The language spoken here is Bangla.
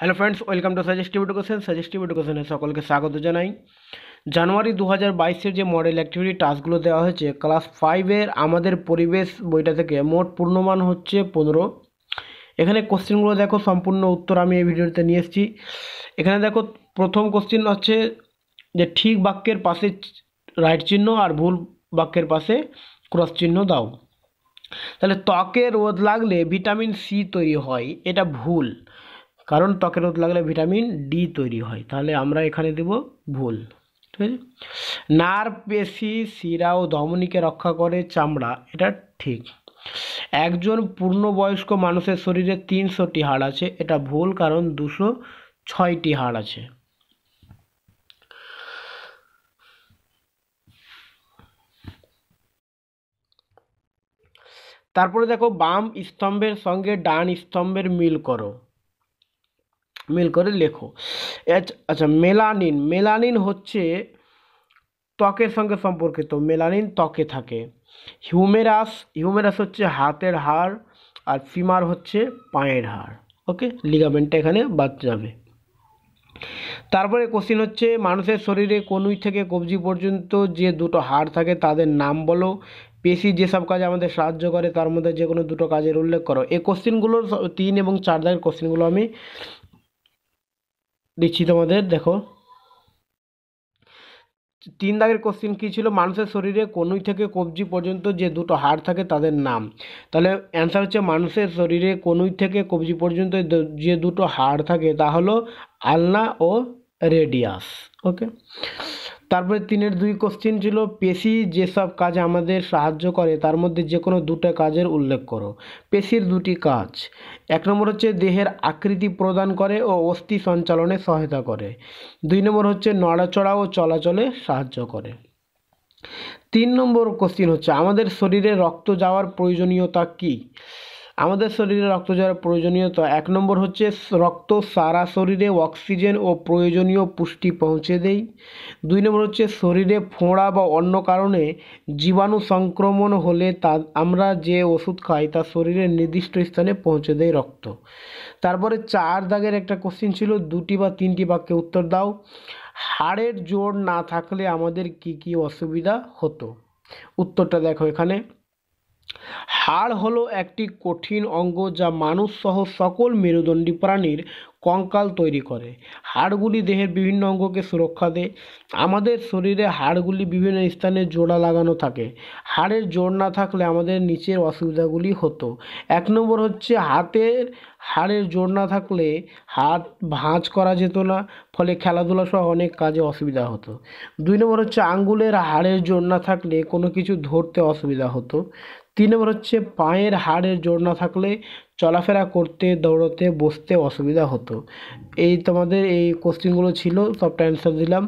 hello friends welcome to suggestive education suggestive এডুকেশনে সকলকে স্বাগত জানাই জানুয়ারি দু হাজার বাইশের যে মডেল অ্যাক্টিভিটি টাস্কগুলো দেওয়া হয়েছে ক্লাস ফাইভের আমাদের পরিবেশ বইটা থেকে মোট পূর্ণমান হচ্ছে পনেরো এখানে কোশ্চেনগুলো দেখো সম্পূর্ণ উত্তর আমি এই ভিডিওতে নিয়ে এসেছি এখানে দেখো প্রথম কোশ্চেন হচ্ছে যে ঠিক বাক্যের পাশে রাইট চিহ্ন আর ভুল বাক্যের পাশে ক্রস চিহ্ন দাও তাহলে ত্বকে রোদ লাগলে ভিটামিন সি তৈরি হয় এটা ভুল কারণ ত্বকে রোদ লাগলে ভিটামিন ডি তৈরি হয় তাহলে আমরা এখানে দেব ভুল ঠিক আছে নার পেশি শিরা ও ধমনীকে রক্ষা করে চামড়া এটা ঠিক একজন পূর্ণবয়স্ক মানুষের শরীরে তিনশোটি হাড় আছে এটা ভুল কারণ দুশো ছয়টি হাড় আছে তারপরে দেখো বাম স্তম্ভের সঙ্গে ডান স্তম্ভের মিল করো মেল করে লেখো আচ্ছা মেলানিন মেলানিন হচ্ছে ত্বকের সঙ্গে সম্পর্কিত মেলানিন ত্বকে থাকে হিউমেরাস হিউমেরাস হচ্ছে হাতের হাড় আর ফিমার হচ্ছে পায়ের হাড় ওকে লিগামেন্টটা এখানে বাদ যাবে তারপরে কোশ্চিন হচ্ছে মানুষের শরীরে কনুই থেকে কবজি পর্যন্ত যে দুটো হাড় থাকে তাদের নাম বলো পেশি যেসব কাজে আমাদের সাহায্য করে তার মধ্যে যে কোনো দুটো কাজের উল্লেখ করো এই কোশ্চিনগুলোর তিন এবং চার দাগের কোশ্চিনগুলো আমি দিচ্ছি তোমাদের দেখো তিন দাগের কোশ্চিন কী ছিল মানুষের শরীরে কনুই থেকে কবজি পর্যন্ত যে দুটো হাড় থাকে তাদের নাম তাহলে অ্যান্সার হচ্ছে মানুষের শরীরে কনুই থেকে কবজি পর্যন্ত যে দুটো হাড় থাকে তা হলো আলনা ও রেডিয়াস ওকে তারপরে তিনের দুই কোশ্চিন ছিল পেশি যেসব কাজ আমাদের সাহায্য করে তার মধ্যে যে কোনো দুটো কাজের উল্লেখ করো পেশির দুটি কাজ এক নম্বর হচ্ছে দেহের আকৃতি প্রদান করে ও অস্থি সঞ্চালনে সহায়তা করে দুই নম্বর হচ্ছে নড়াচড়া ও চলাচলে সাহায্য করে তিন নম্বর কোশ্চিন হচ্ছে আমাদের শরীরে রক্ত যাওয়ার প্রয়োজনীয়তা কী আমাদের শরীরে রক্ত যাওয়ার প্রয়োজনীয়তা এক নম্বর হচ্ছে রক্ত সারা শরীরে অক্সিজেন ও প্রয়োজনীয় পুষ্টি পৌঁছে দেয় দুই নম্বর হচ্ছে শরীরে ফোঁড়া বা অন্য কারণে জীবাণু সংক্রমণ হলে তা আমরা যে ওষুধ খাই তা শরীরের নির্দিষ্ট স্থানে পৌঁছে দেয় রক্ত তারপরে চার দাগের একটা কোশ্চিন ছিল দুটি বা তিনটি বাক্যে উত্তর দাও হাড়ের জোর না থাকলে আমাদের কি কি অসুবিধা হতো উত্তরটা দেখো এখানে হাড় হল একটি কঠিন অঙ্গ যা মানুষ সহ সকল মেরুদণ্ডী প্রাণীর কঙ্কাল তৈরি করে হাড়গুলি দেহের বিভিন্ন অঙ্গকে সুরক্ষা দেয় আমাদের শরীরে হাড়গুলি বিভিন্ন স্থানে জোড়া লাগানো থাকে হাড়ের জোর না থাকলে আমাদের নিচের অসুবিধাগুলি হতো এক নম্বর হচ্ছে হাতের হাড়ের জোর না থাকলে হাত ভাঁজ করা যেত না ফলে খেলাধুলা সহ অনেক কাজে অসুবিধা হতো দুই নম্বর হচ্ছে আঙ্গুলের হাড়ের জোর না থাকলে কোনো কিছু ধরতে অসুবিধা হতো তিন নম্বর হচ্ছে পায়ের হাড়ের জোর না থাকলে চলাফেরা করতে দৌড়তে বসতে অসুবিধা হতো এই তোমাদের এই কোশ্চেনগুলো ছিল সবটা অ্যান্সার দিলাম